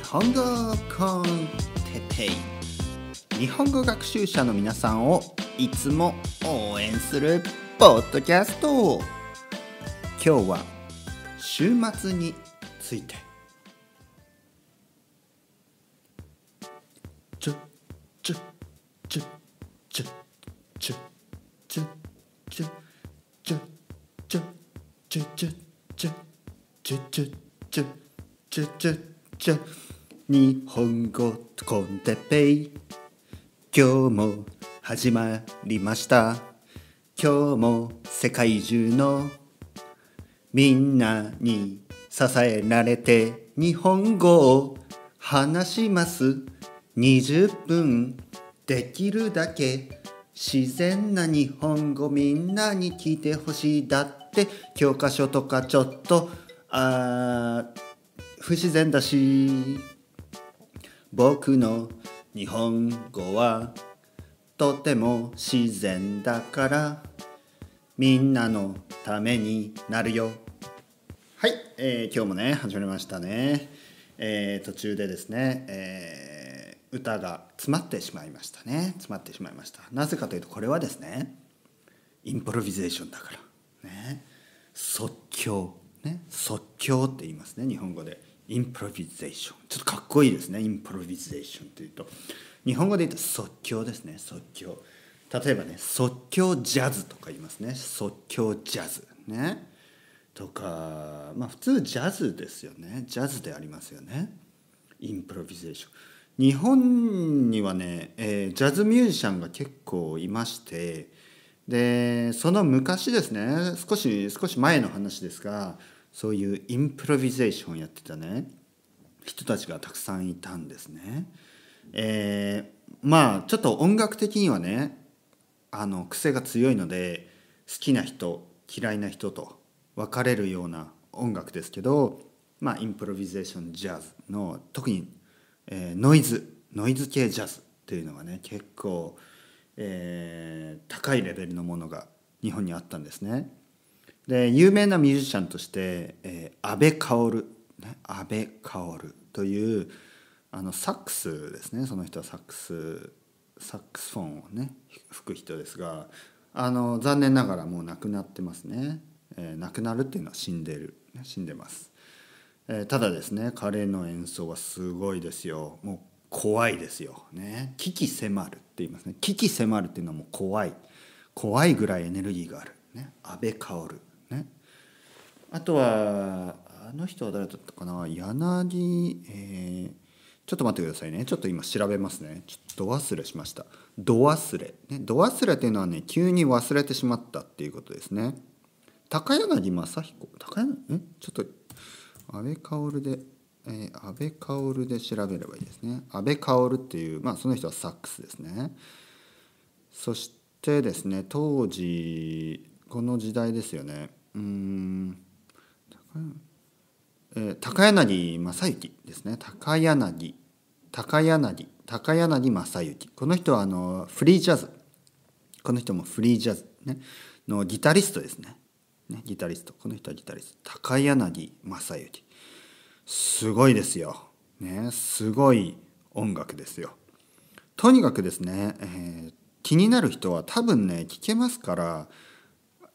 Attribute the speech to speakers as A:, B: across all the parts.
A: 日本語コンテペイ日本語学習者の皆さんをいつも応援するポッドキャスト今日は週末についてちょちょちょちょちょちょちょちょちょちょちょちょちょちょちょちょちょ日本語コンテッペイ今日も始まりました今日も世界中のみんなに支えられて日本語を話します20分できるだけ自然な日本語みんなに聞いてほしいだって教科書とかちょっとあ不自然だし僕の日本語はとても自然だからみんなのためになるよはい、えー、今日もね始めましたね、えー、途中でですね、えー、歌が詰まってしまいましたね詰まってしまいましたなぜかというとこれはですねインプロビゼーションだからね即興ね即興って言いますね日本語でインプロビゼーションちょっとかっこいいですねインプロビゼーションというと日本語で言うと即興ですね即興例えばね即興ジャズとか言いますね即興ジャズねとかまあ普通ジャズですよねジャズでありますよねインプロビゼーション日本にはね、えー、ジャズミュージシャンが結構いましてでその昔ですね少し少し前の話ですがそういうインプロビゼーションをやってたね人たちがたくさんいたんですね。えー、まあちょっと音楽的にはねあの癖が強いので好きな人嫌いな人と分かれるような音楽ですけど、まあ、インプロビゼーションジャズの特に、えー、ノイズノイズ系ジャズというのがね結構、えー、高いレベルのものが日本にあったんですね。で有名なミュージシャンとして、えー、安倍薫、ね、安倍薫というあのサックスですねその人はサックスサックスフォンをね吹く人ですがあの残念ながらもう亡くなってますね、えー、亡くなるっていうのは死んでる死んでます、えー、ただですね彼の演奏はすごいですよもう怖いですよね危機迫るって言いますね危機迫るっていうのはもう怖い怖いぐらいエネルギーがある、ね、安倍薫あとはあの人は誰だったかな柳、えー、ちょっと待ってくださいねちょっと今調べますねちょっと忘れしました度忘れね度忘れっていうのはね急に忘れてしまったっていうことですね高柳正彦高柳んちょっと阿部薫で、え部薫で調べればいいですね阿部薫っていうまあその人はサックスですねそしてですね当時この時代ですよねうんえ高柳正幸ですね高柳高柳高柳正幸この人はあのフリージャズこの人もフリージャズ、ね、のギタリストですねねギタリストこの人はギタリスト高柳正幸すごいですよ、ね、すごい音楽ですよとにかくですね、えー、気になる人は多分ね聞けますから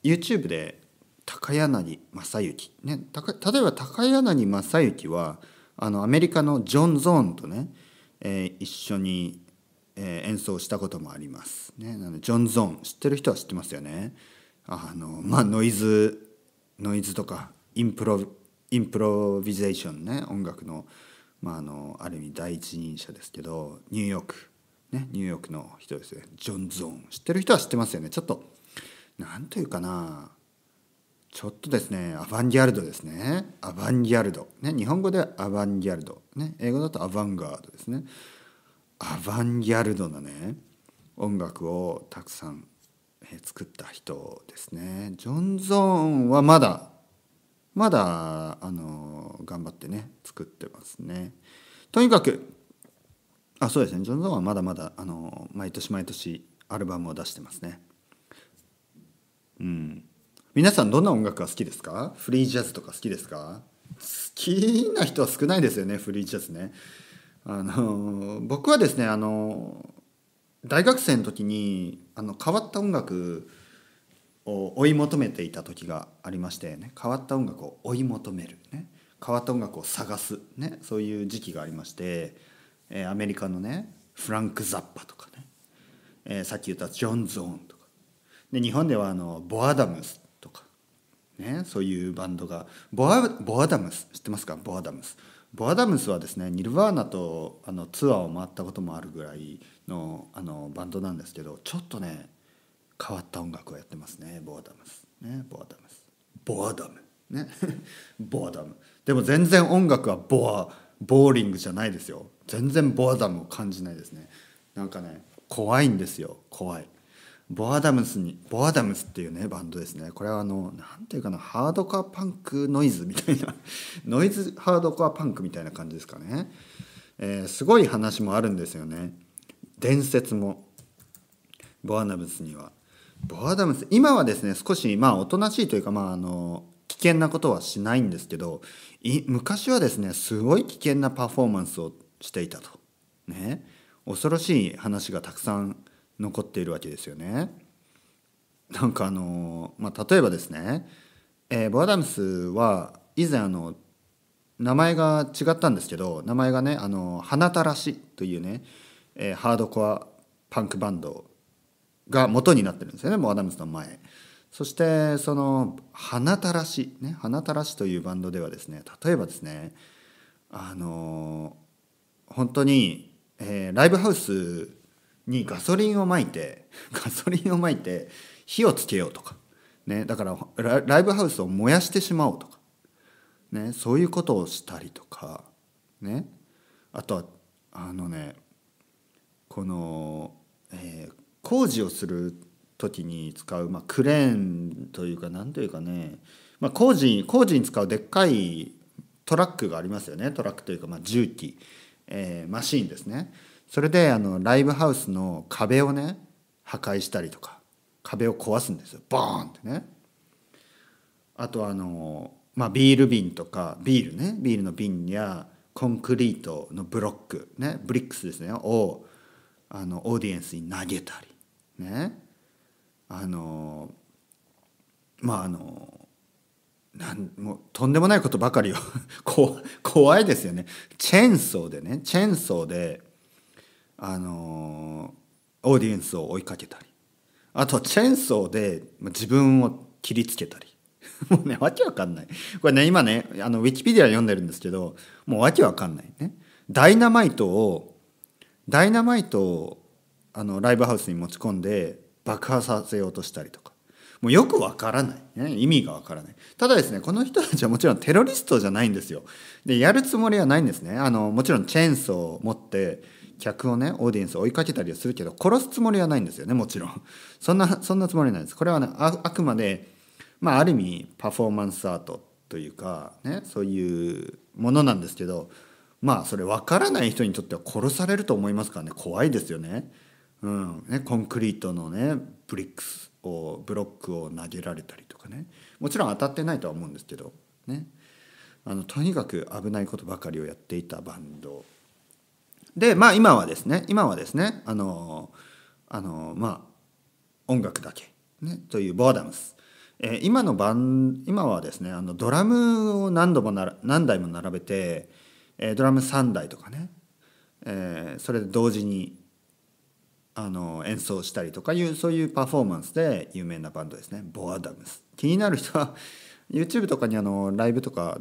A: YouTube で高柳正幸、ね、例えば高柳正幸はあのアメリカのジョン・ゾーンとね、えー、一緒に、えー、演奏したこともあります、ね、なのでジョン・ゾーン知ってる人は知ってますよねあの、まあ、ノイズノイズとかインプロインプロビゼーションね音楽の,、まあ、あのある意味第一人者ですけどニューヨーク、ね、ニューヨークの人ですねジョン・ゾーン知ってる人は知ってますよねちょっとなんというかなちょっとですねアバンギャルドですねアバンギャルド、ね、日本語ではアバンギャルド、ね、英語だとアバンガードですねアバンギャルドなね音楽をたくさん作った人ですねジョン・ゾーンはまだまだあの頑張ってね作ってますねとにかくあそうですねジョン・ゾーンはまだまだあの毎年毎年アルバムを出してますねうん皆さんどんな音楽が好きですかフリージャズとか好きですか好きな人は少ないですよねフリージャズね。あの僕はですねあの大学生の時にあの変わった音楽を追い求めていた時がありまして、ね、変わった音楽を追い求める、ね、変わった音楽を探す、ね、そういう時期がありまして、えー、アメリカのねフランク・ザッパとかね、えー、さっき言ったジョン・ゾーンとかで日本ではあのボアダムスね、そういうバンドがボアボアダムス知ってますかボアダムスボアダムスはですねニルヴァーナとあのツアーを回ったこともあるぐらいのあのバンドなんですけどちょっとね変わった音楽をやってますねボアダムスねボアダムスボアダムね ボアダムでも全然音楽はボアボーリングじゃないですよ全然ボアダムを感じないですねなんかね怖いんですよ怖いボアダムスにボアダムスっていうねバンドですねこれはあの何ていうかなハードコアパンクノイズみたいな ノイズハードコアパンクみたいな感じですかね、えー、すごい話もあるんですよね伝説もボアダムスにはボアダムス今はですね少しまあおとなしいというかまああの危険なことはしないんですけど昔はですねすごい危険なパフォーマンスをしていたとね恐ろしい話がたくさん残っているわけですよね。なんかあの、まあ、例えばですね、えー、ボアダムスは以前あの名前が違ったんですけど名前がねあの花たらしというね、えー、ハードコアパンクバンドが元になってるんですよねボアダムスの前。そしてその花たらしね花たらしというバンドではですね例えばですねあの本当に、えー、ライブハウスにガソリンをまいて ガソリンをまいて火をつけようとか、ね、だからライブハウスを燃やしてしまおうとか、ね、そういうことをしたりとか、ね、あとはあのねこの、えー、工事をする時に使う、まあ、クレーンというか何というかね、まあ、工事工事に使うでっかいトラックがありますよねトラックというか、まあ、重機、えー、マシーンですね。それであのライブハウスの壁をね破壊したりとか壁を壊すんですよボーンってねあとあのまあビール瓶とかビールねビールの瓶やコンクリートのブロックねブリックスですねをあのオーディエンスに投げたりねあのまああのなんもうとんでもないことばかりを 怖いですよねチェーンソーでねチェーンソーであのオーディエンスを追いかけたりあとチェーンソーで自分を切りつけたり もうねわけわかんないこれね今ねあのウィキペディア読んでるんですけどもうわけわかんないねダイナマイトをダイナマイトをあのライブハウスに持ち込んで爆破させようとしたりとかもうよくわからない、ね、意味がわからないただですねこの人たちはもちろんテロリストじゃないんですよでやるつもりはないんですねあのもちろんチェーンソーを持って客をねオーディエンスを追いかけたりはするけど殺すつもりはないんですよねもちろんそんなそんなつもりないですこれは、ね、ああくまで、まあ、ある意味パフォーマンスアートというか、ね、そういうものなんですけどまあそれ分からない人にとっては殺されると思いますからね怖いですよね。うん、ねコンクリートのねブリックスをブロックを投げられたりとかねもちろん当たってないとは思うんですけどねあのとにかく危ないことばかりをやっていたバンドでまあ今はですね今はですねあのあのまあ音楽だけ、ね、というボーダムス、えー、今のバ今はですねあのドラムを何度もな何台も並べて、えー、ドラム3台とかね、えー、それで同時にあの演奏したりとかいうそういうパフォーマンスで有名なバンドですねボアダムス気になる人は YouTube とかにあのライブとか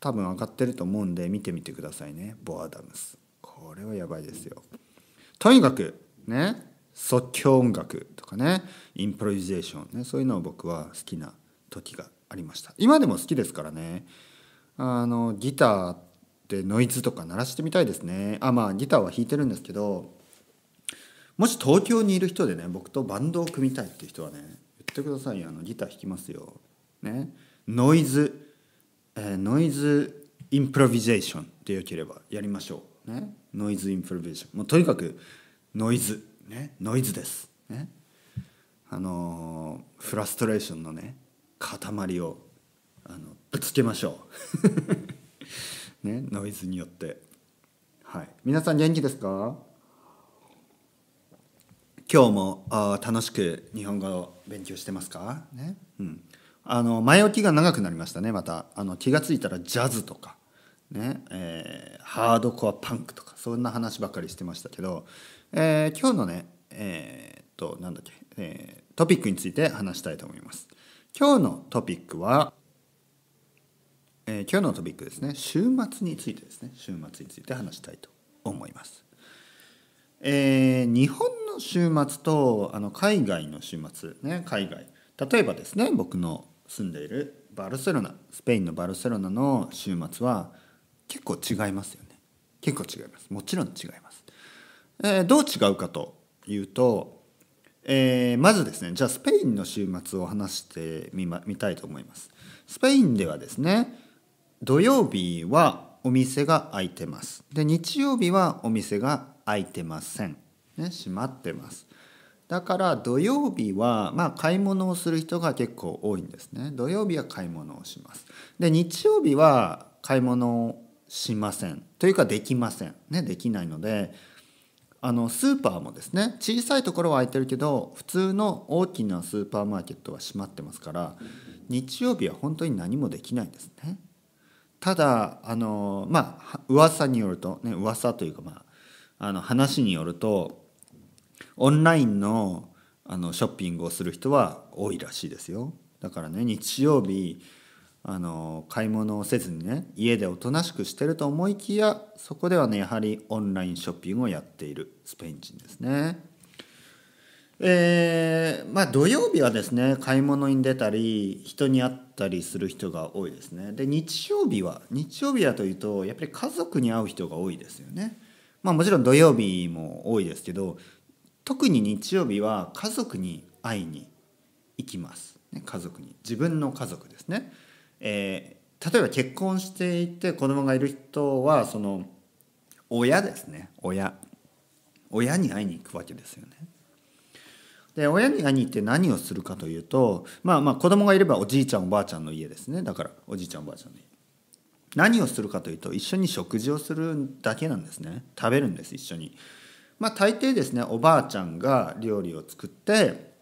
A: 多分上がってると思うんで見てみてくださいねボアダムスこれはやばいですよとにかくね即興音楽とかねインプロビゼーションねそういうのを僕は好きな時がありました今でも好きですからねあのギターってノイズとか鳴らしてみたいですねあまあギターは弾いてるんですけどもし東京にいる人でね僕とバンドを組みたいっていう人はね言ってくださいよあのギター弾きますよ、ね、ノイズ、えー、ノイズインプロビゼーションでよければやりましょう、ね、ノイズインプロビーションもうとにかくノイズ、ね、ノイズです、ね、あのー、フラストレーションのね塊をあのぶつけましょう、ね、ノイズによってはい皆さん元気ですか今日もあ楽しく日本語を勉強してますか、ねうん、あの前置きが長くなりましたねまたあの気が付いたらジャズとかねえー、ハードコアパンクとかそんな話ばかりしてましたけど、えー、今日のねえー、っとなんだっけ、えー、トピックについて話したいと思います。今日のトピックは、えー、今日のトピックですね週末についてですね週末について話したいと思います。えー、日本の週末とあの海外の週末ね海外例えばですね僕の住んでいるバルセロナスペインのバルセロナの週末は結構違いますよね結構違いますもちろん違います、えー、どう違うかというと、えー、まずですねじゃあスペインの週末を話してみ,、ま、みたいと思いますスペインではですね土曜日はお店が開いてますで日曜日はお店が開いてません、ね、閉まってますだから土曜日は、まあ、買い物をする人が結構多いんですね土曜日は買い物をしますで日曜日は買い物しませんというかできませんねできないのであのスーパーもですね小さいところは空いてるけど普通の大きなスーパーマーケットは閉まってますから日曜日は本当に何もできないんですね。ただあのまあ噂によるとね噂というかまああの話によるとオンラインのあのショッピングをする人は多いらしいですよ。だからね日曜日あの買い物をせずにね家でおとなしくしてると思いきやそこではねやはりオンラインショッピングをやっているスペイン人ですね。えー、まあ土曜日はですね買い物に出たり人に会ったりする人が多いですねで日曜日は日曜日だというとやっぱり家族に会う人が多いですよねまあもちろん土曜日も多いですけど特に日曜日は家族に会いに行きます、ね、家族に自分の家族ですねえー、例えば結婚していて子供がいる人はその親ですね親親に会いに行くわけですよね。で親に会いに行って何をするかというとまあまあ子供がいればおじいちゃんおばあちゃんの家ですねだからおじいちゃんおばあちゃんの家。何をするかというと一緒に食事をするだけなんですね食べるんです一緒に。まあ大抵ですねおばあちゃんが料理を作って、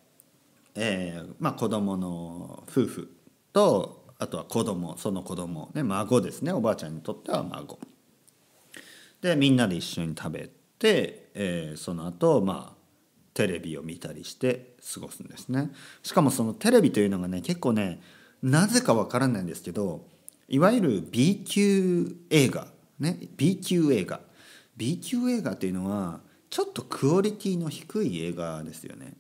A: えーまあ、子供の夫婦とあとは子供その子供ね孫ですねおばあちゃんにとっては孫でみんなで一緒に食べて、えー、その後まあテレビを見たりして過ごすんですねしかもそのテレビというのがね結構ねなぜかわからないんですけどいわゆる B 級映画ね B 級映画 B 級映画というのはちょっとクオリティの低い映画ですよね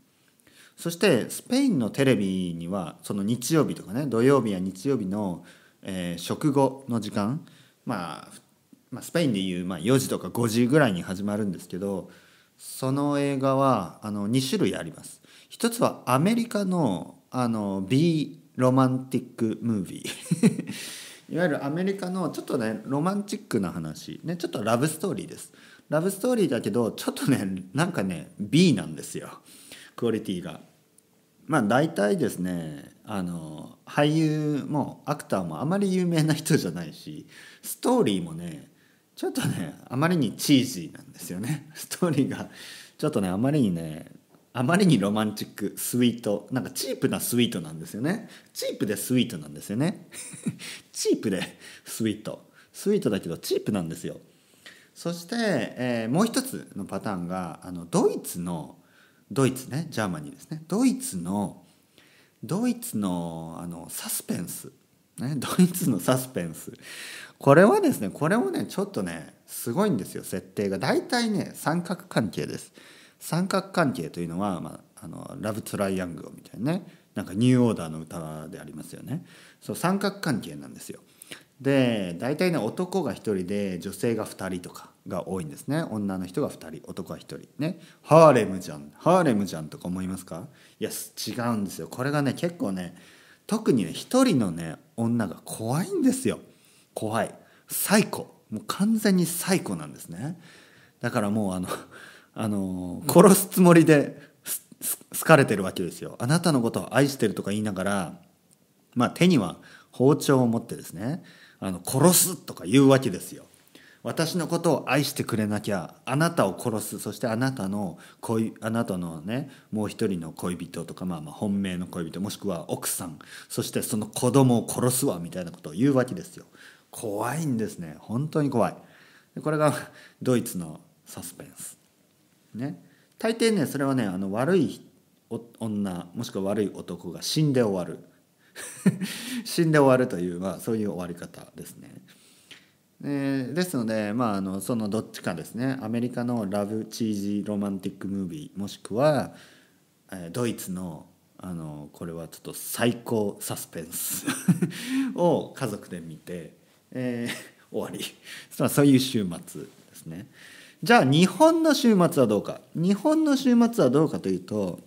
A: そしてスペインのテレビにはその日曜日とかね土曜日や日曜日の、えー、食後の時間、まあ、まあスペインでいう、まあ、4時とか5時ぐらいに始まるんですけどその映画はあの2種類あります。一つはアメリカのあの B ロマンティックムービー いわゆるアメリカのちょっとねロマンチックな話、ね、ちょっとラブストーリーですラブストーリーだけどちょっとねなんかね B なんですよクオリティがまあ大体ですねあの俳優もアクターもあまり有名な人じゃないしストーリーもねちょっとねあまりにチージーなんですよね ストーリーがちょっとねあまりにねあまりにロマンチックスイートなんかチープなスイートなんですよねチープでスイートなんですよね チープでスイートスイートだけどチープなんですよそして、えー、もう一つのパターンがあのドイツのドイツねジャーマニーですねドイツのドイツのあのサスペンス、ね、ドイツのサスペンスこれはですねこれもねちょっとねすごいんですよ設定が大体ね三角関係です三角関係というのは、まあ、あのラブ・トライアングルみたいなねなんかニューオーダーの歌でありますよねそう三角関係なんですよで大体ね男が1人で女性が2人とかが多いんですね女の人が2人男は1人ねハーレムじゃんハーレムじゃんとか思いますかいや違うんですよこれがね結構ね特にね1人のね女が怖いんですよ怖い最古もう完全に最古なんですねだからもうあのあの殺すつもりで好かれてるわけですよあなたのことを愛してるとか言いながらまあ手には包丁を持ってですねあの殺すとか言うわけですよ私のことを愛してくれなきゃあなたを殺すそしてあなたの恋あなたのねもう一人の恋人とか、まあ、まあ本命の恋人もしくは奥さんそしてその子供を殺すわみたいなことを言うわけですよ怖いんですね本当に怖いこれがドイツのサスペンスね大抵ねそれはねあの悪い女もしくは悪い男が死んで終わる 死んで終わるという、まあ、そういう終わり方ですね。えー、ですので、まあ、あのそのどっちかですねアメリカのラブチージロマンティックムービーもしくは、えー、ドイツのあのこれはちょっと最高サスペンスを家族で見て、えー、終わり そういう週末ですね。じゃあ日本の週末はどうか日本の週末はどうかというと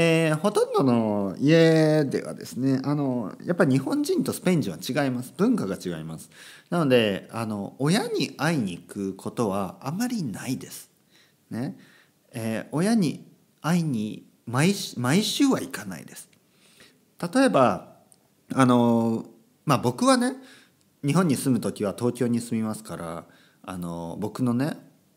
A: えー、ほとんどの家ではですねあのやっぱり日本人とスペイン人は違います文化が違いますなのであの親に会いに行くことはあまりないです、ねえー、親に会いに毎毎週は行かないです例えばあの、まあ、僕はね日本に住む時は東京に住みますからあの僕のね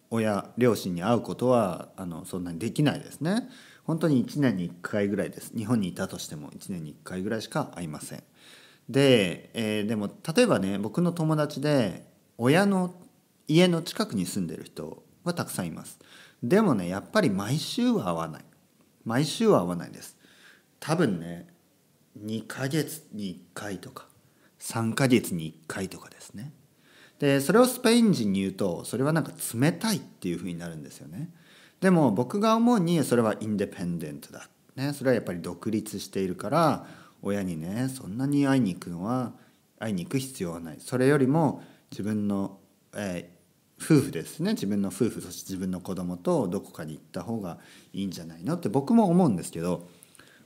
A: 親両親に会うことはあのそんなにできないですね。本当に1年に1回ぐらいです日本にいたとしても1年に1回ぐらいしか会いませんで、えー、でも例えばね僕の友達で親の家の近くに住んでる人はたくさんいますでもねやっぱり毎週は会わない毎週は会わないです多分ね2ヶ月に1回とか3ヶ月に1回とかですねでそれをスペイン人に言うとそれはなんか冷たいっていうふうになるんですよねでも僕が思うにそれはインデペンデントだ、ね、それはやっぱり独立しているから親にねそんなに会いに行くのは会いに行く必要はないそれよりも自分の、えー、夫婦ですね自分の夫婦そして自分の子供とどこかに行った方がいいんじゃないのって僕も思うんですけど、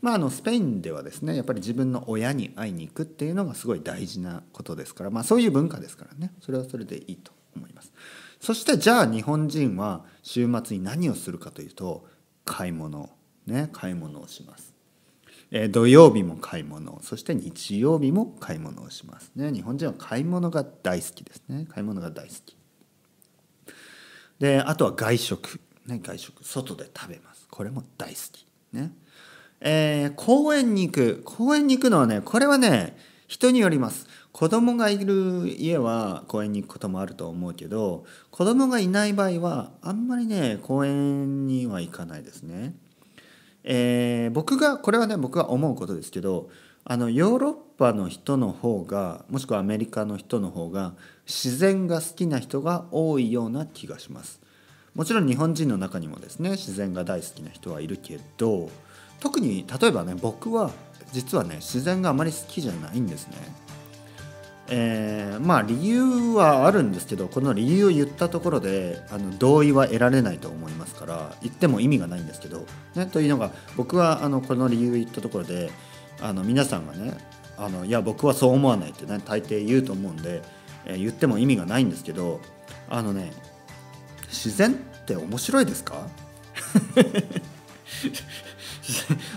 A: まあ、あのスペインではですねやっぱり自分の親に会いに行くっていうのがすごい大事なことですから、まあ、そういう文化ですからねそれはそれでいいと思います。そしてじゃあ日本人は週末に何をするかというと買い物ね買い物をします。え土曜日も買い物そして日曜日も買い物をしますね日本人は買い物が大好きですね買い物が大好きであとは外食ね外食外で食べますこれも大好きねえー、公園に行く公園に行くのはねこれはね人によります子供がいる家は公園に行くこともあると思うけど子供がいない場合はあんまりね公園には行かないですね。えー、僕がこれはね僕が思うことですけどあのヨーロッパの人の方がもしくはアメリカの人の方が自然が好きな人が多いような気がします。もちろん日本人の中にもですね自然が大好きな人はいるけど特に例えばね僕は実はね自然があまり好きじゃないんですね。えー、まあ理由はあるんですけどこの理由を言ったところであの同意は得られないと思いますから言っても意味がないんですけど、ね、というのが僕はあのこの理由を言ったところであの皆さんがねあのいや僕はそう思わないってね大抵言うと思うんで、えー、言っても意味がないんですけどあのね自然って面白いですか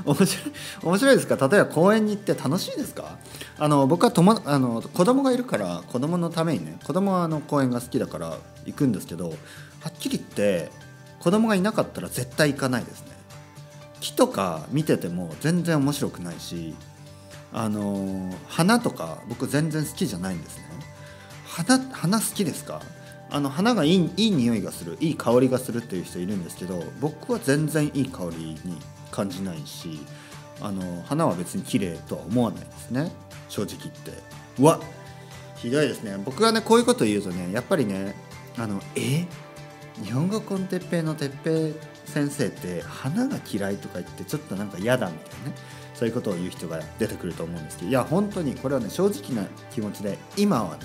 A: 面白いですか例えば公園に行って楽しいですかあの僕はともあの子供がいるから子供のためにね子供はあの公園が好きだから行くんですけどはっきり言って子供がいなかったら絶対行かないですね木とか見てても全然面白くないしあの花とか僕全然好きじゃないんですね花花好きですかあの花がいいいい匂いがするいい香りがするっていう人いるんですけど僕は全然いい香りに感じないしあの花は別に綺麗とは思わないですね正直言ってうわひどいですね僕がねこういうこと言うとねやっぱりねあのえ日本語コンテッペイの哲平先生って花が嫌いとか言ってちょっとなんか嫌だみたいなねそういうことを言う人が出てくると思うんですけどいや本当にこれはね正直な気持ちで今はね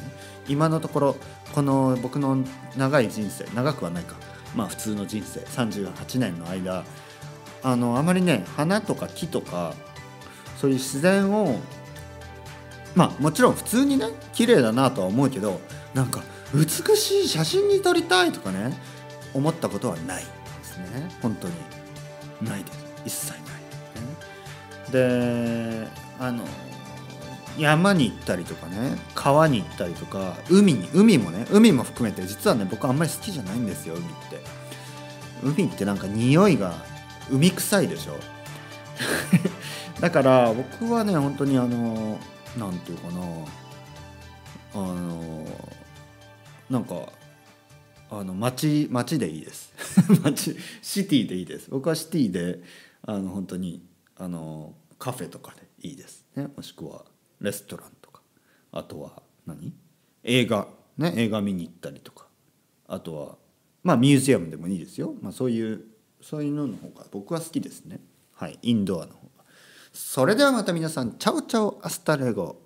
A: 今のところこの僕の長い人生長くはないかまあ普通の人生38年の間あのあまりね花とか木とかそういう自然をまあもちろん普通にね綺麗だなとは思うけどなんか美しい写真に撮りたいとかね思ったことはないですね本当にないです一切ない、ね、であの山に行ったりとかね川に行ったりとか海に海もね海も含めて実はね僕あんまり好きじゃないんですよ海って海ってなんか匂いが海臭いでしょ だから僕はね本当にあのなんていうかなあのなんかあの街街でいいです 街シティでいいです僕はシティであの本当にあのカフェとかでいいですねもしくはレストランとかあとは何映画ね映画見に行ったりとかあとはまあミュージアムでもいいですよ、まあ、そういうそういうのの方が僕は好きですねはいインドアのそれではまた皆さん、チャオチャオアスタレゴ。